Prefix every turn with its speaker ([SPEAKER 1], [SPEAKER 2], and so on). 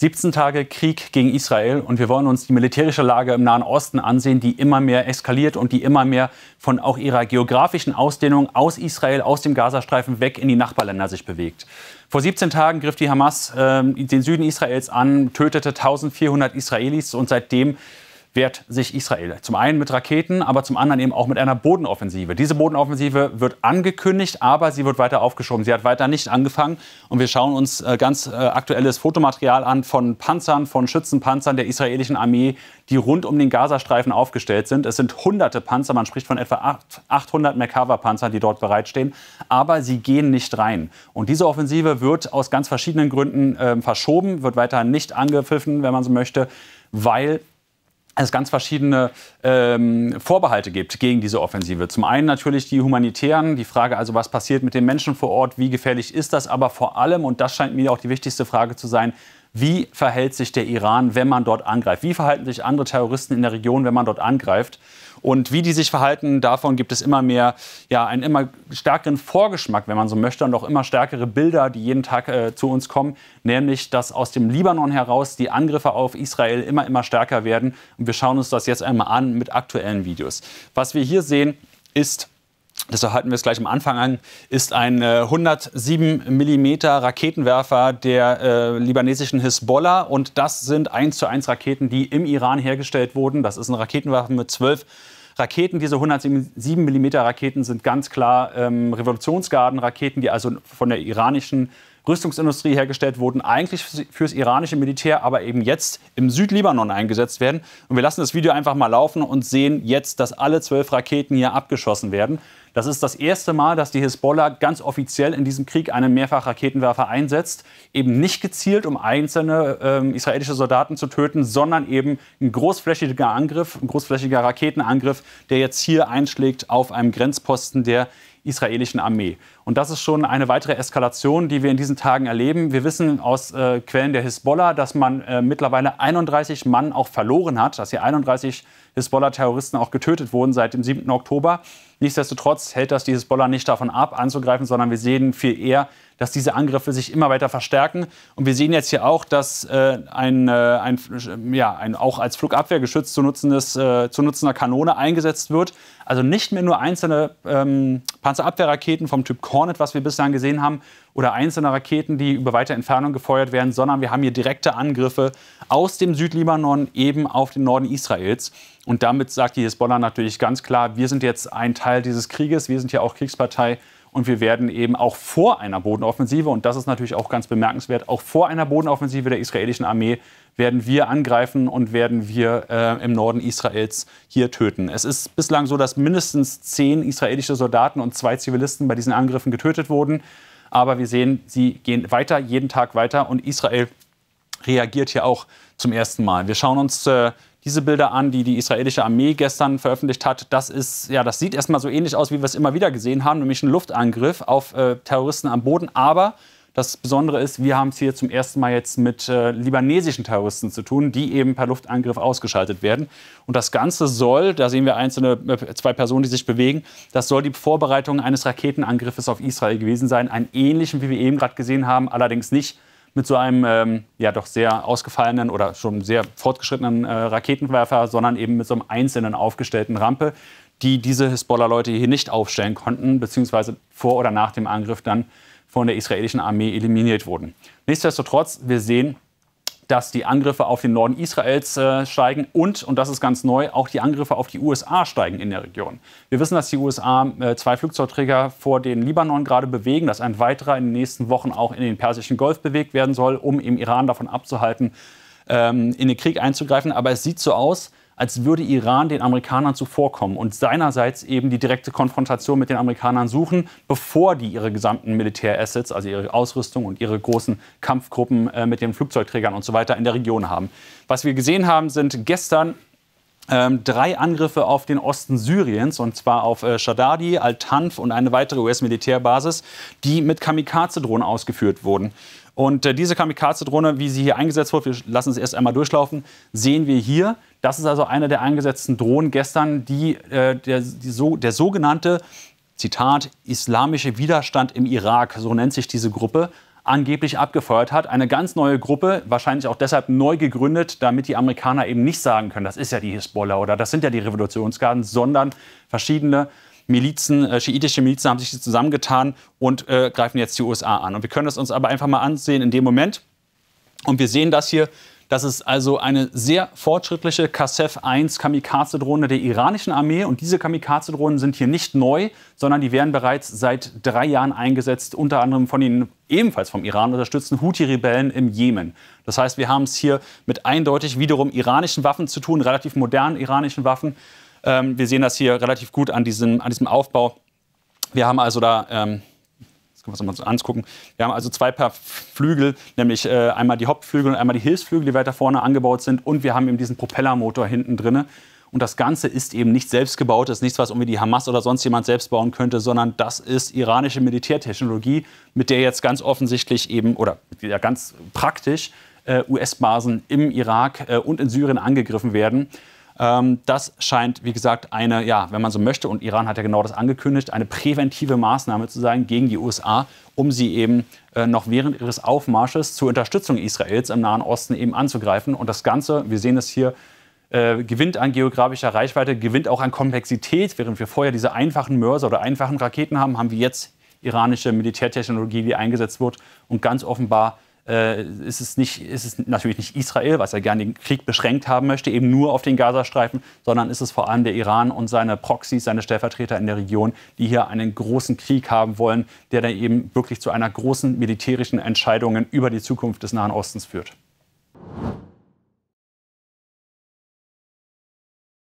[SPEAKER 1] 17 Tage Krieg gegen Israel und wir wollen uns die militärische Lage im Nahen Osten ansehen, die immer mehr eskaliert und die immer mehr von auch ihrer geografischen Ausdehnung aus Israel, aus dem Gazastreifen weg in die Nachbarländer sich bewegt. Vor 17 Tagen griff die Hamas äh, den Süden Israels an, tötete 1400 Israelis und seitdem wehrt sich Israel. Zum einen mit Raketen, aber zum anderen eben auch mit einer Bodenoffensive. Diese Bodenoffensive wird angekündigt, aber sie wird weiter aufgeschoben. Sie hat weiter nicht angefangen. Und wir schauen uns äh, ganz äh, aktuelles Fotomaterial an von Panzern, von Schützenpanzern der israelischen Armee, die rund um den Gazastreifen aufgestellt sind. Es sind hunderte Panzer, man spricht von etwa 800 Merkava-Panzern, die dort bereitstehen. Aber sie gehen nicht rein. Und diese Offensive wird aus ganz verschiedenen Gründen äh, verschoben, wird weiter nicht angepfiffen, wenn man so möchte, weil es ganz verschiedene ähm, Vorbehalte gibt gegen diese Offensive. Zum einen natürlich die humanitären, die Frage also, was passiert mit den Menschen vor Ort, wie gefährlich ist das, aber vor allem, und das scheint mir auch die wichtigste Frage zu sein, wie verhält sich der Iran, wenn man dort angreift? Wie verhalten sich andere Terroristen in der Region, wenn man dort angreift? Und wie die sich verhalten, davon gibt es immer mehr, ja, einen immer stärkeren Vorgeschmack, wenn man so möchte, und auch immer stärkere Bilder, die jeden Tag äh, zu uns kommen, nämlich, dass aus dem Libanon heraus die Angriffe auf Israel immer, immer stärker werden. Und wir schauen uns das jetzt einmal an mit aktuellen Videos. Was wir hier sehen, ist deshalb halten wir es gleich am Anfang an, ist ein äh, 107 mm Raketenwerfer der äh, libanesischen Hisbollah. Und das sind 1 zu 1 Raketen, die im Iran hergestellt wurden. Das ist ein Raketenwerfer mit 12 Raketen. Diese 107 mm Raketen sind ganz klar ähm, Revolutionsgarden-Raketen, die also von der iranischen Rüstungsindustrie hergestellt wurden, eigentlich fürs iranische Militär, aber eben jetzt im Südlibanon eingesetzt werden. Und wir lassen das Video einfach mal laufen und sehen jetzt, dass alle zwölf Raketen hier abgeschossen werden. Das ist das erste Mal, dass die Hisbollah ganz offiziell in diesem Krieg einen Mehrfachraketenwerfer einsetzt. Eben nicht gezielt, um einzelne äh, israelische Soldaten zu töten, sondern eben ein großflächiger Angriff, ein großflächiger Raketenangriff, der jetzt hier einschlägt auf einem Grenzposten der israelischen Armee. Und das ist schon eine weitere Eskalation, die wir in diesen Tagen erleben. Wir wissen aus äh, Quellen der Hisbollah, dass man äh, mittlerweile 31 Mann auch verloren hat, dass hier 31 Hisbollah-Terroristen auch getötet wurden seit dem 7. Oktober. Nichtsdestotrotz hält das die Hisbollah nicht davon ab, anzugreifen, sondern wir sehen viel eher, dass diese Angriffe sich immer weiter verstärken. Und wir sehen jetzt hier auch, dass äh, ein, äh, ein, ja, ein auch als Flugabwehrgeschütz zu, nutzendes, äh, zu nutzender Kanone eingesetzt wird. Also nicht mehr nur einzelne ähm, Panzerabwehrraketen vom Typ Cornet, was wir bislang gesehen haben, oder einzelne Raketen, die über weite Entfernung gefeuert werden, sondern wir haben hier direkte Angriffe aus dem Südlibanon eben auf den Norden Israels. Und damit sagt die Hezbollah natürlich ganz klar, wir sind jetzt ein Teil dieses Krieges, wir sind ja auch Kriegspartei. Und wir werden eben auch vor einer Bodenoffensive, und das ist natürlich auch ganz bemerkenswert, auch vor einer Bodenoffensive der israelischen Armee werden wir angreifen und werden wir äh, im Norden Israels hier töten. Es ist bislang so, dass mindestens zehn israelische Soldaten und zwei Zivilisten bei diesen Angriffen getötet wurden. Aber wir sehen, sie gehen weiter, jeden Tag weiter. Und Israel reagiert hier auch zum ersten Mal. Wir schauen uns äh, diese Bilder an, die die israelische Armee gestern veröffentlicht hat. Das, ist, ja, das sieht erstmal so ähnlich aus, wie wir es immer wieder gesehen haben, nämlich ein Luftangriff auf äh, Terroristen am Boden. Aber das Besondere ist, wir haben es hier zum ersten Mal jetzt mit äh, libanesischen Terroristen zu tun, die eben per Luftangriff ausgeschaltet werden. Und das Ganze soll, da sehen wir einzelne äh, zwei Personen, die sich bewegen, das soll die Vorbereitung eines Raketenangriffes auf Israel gewesen sein, einen ähnlichen, wie wir eben gerade gesehen haben, allerdings nicht mit so einem ähm, ja doch sehr ausgefallenen oder schon sehr fortgeschrittenen äh, Raketenwerfer, sondern eben mit so einem einzelnen aufgestellten Rampe, die diese Hisbollah-Leute hier nicht aufstellen konnten, beziehungsweise vor oder nach dem Angriff dann von der israelischen Armee eliminiert wurden. Nichtsdestotrotz, wir sehen, dass die Angriffe auf den Norden Israels äh, steigen und, und das ist ganz neu, auch die Angriffe auf die USA steigen in der Region. Wir wissen, dass die USA äh, zwei Flugzeugträger vor den Libanon gerade bewegen, dass ein weiterer in den nächsten Wochen auch in den Persischen Golf bewegt werden soll, um im Iran davon abzuhalten, ähm, in den Krieg einzugreifen. Aber es sieht so aus, als würde Iran den Amerikanern zuvorkommen und seinerseits eben die direkte Konfrontation mit den Amerikanern suchen, bevor die ihre gesamten Militärassets, also ihre Ausrüstung und ihre großen Kampfgruppen äh, mit den Flugzeugträgern und so weiter in der Region haben. Was wir gesehen haben, sind gestern ähm, drei Angriffe auf den Osten Syriens, und zwar auf äh, Shadadi, Al-Tanf und eine weitere US-Militärbasis, die mit Kamikaze-Drohnen ausgeführt wurden. Und äh, diese Kamikaze-Drohne, wie sie hier eingesetzt wurde, wir lassen es erst einmal durchlaufen, sehen wir hier. Das ist also eine der eingesetzten Drohnen gestern, die, äh, der, die so, der sogenannte Zitat, islamische Widerstand im Irak, so nennt sich diese Gruppe, angeblich abgefeuert hat. Eine ganz neue Gruppe, wahrscheinlich auch deshalb neu gegründet, damit die Amerikaner eben nicht sagen können, das ist ja die Hisbollah oder das sind ja die Revolutionsgarden, sondern verschiedene Milizen, äh, schiitische Milizen haben sich zusammengetan und äh, greifen jetzt die USA an. Und wir können es uns aber einfach mal ansehen in dem Moment. Und wir sehen das hier, das ist also eine sehr fortschrittliche kassef 1 Kamikaze-Drohne der iranischen Armee. Und diese Kamikaze-Drohnen sind hier nicht neu, sondern die werden bereits seit drei Jahren eingesetzt, unter anderem von den ebenfalls vom Iran unterstützten Houthi-Rebellen im Jemen. Das heißt, wir haben es hier mit eindeutig wiederum iranischen Waffen zu tun, relativ modernen iranischen Waffen. Ähm, wir sehen das hier relativ gut an diesem, an diesem Aufbau. Wir haben also da ähm, das können wir uns mal so angucken. Wir haben also zwei Paar Flügel, nämlich äh, einmal die Hauptflügel und einmal die Hilfsflügel, die weiter vorne angebaut sind. Und wir haben eben diesen Propellermotor hinten drin. Und das Ganze ist eben nicht selbst gebaut, das ist nichts, was irgendwie die Hamas oder sonst jemand selbst bauen könnte, sondern das ist iranische Militärtechnologie, mit der jetzt ganz offensichtlich eben, oder ja, ganz praktisch, äh, US-Basen im Irak äh, und in Syrien angegriffen werden. Ähm, das scheint, wie gesagt, eine, ja, wenn man so möchte, und Iran hat ja genau das angekündigt, eine präventive Maßnahme zu sein gegen die USA, um sie eben äh, noch während ihres Aufmarsches zur Unterstützung Israels im Nahen Osten eben anzugreifen. Und das Ganze, wir sehen es hier, äh, gewinnt an geografischer Reichweite, gewinnt auch an Komplexität. Während wir vorher diese einfachen Mörser oder einfachen Raketen haben, haben wir jetzt iranische Militärtechnologie, die eingesetzt wird und ganz offenbar äh, ist, es nicht, ist es natürlich nicht Israel, was ja gerne den Krieg beschränkt haben möchte, eben nur auf den Gazastreifen, sondern ist es vor allem der Iran und seine Proxys, seine Stellvertreter in der Region, die hier einen großen Krieg haben wollen, der dann eben wirklich zu einer großen militärischen Entscheidung über die Zukunft des Nahen Ostens führt.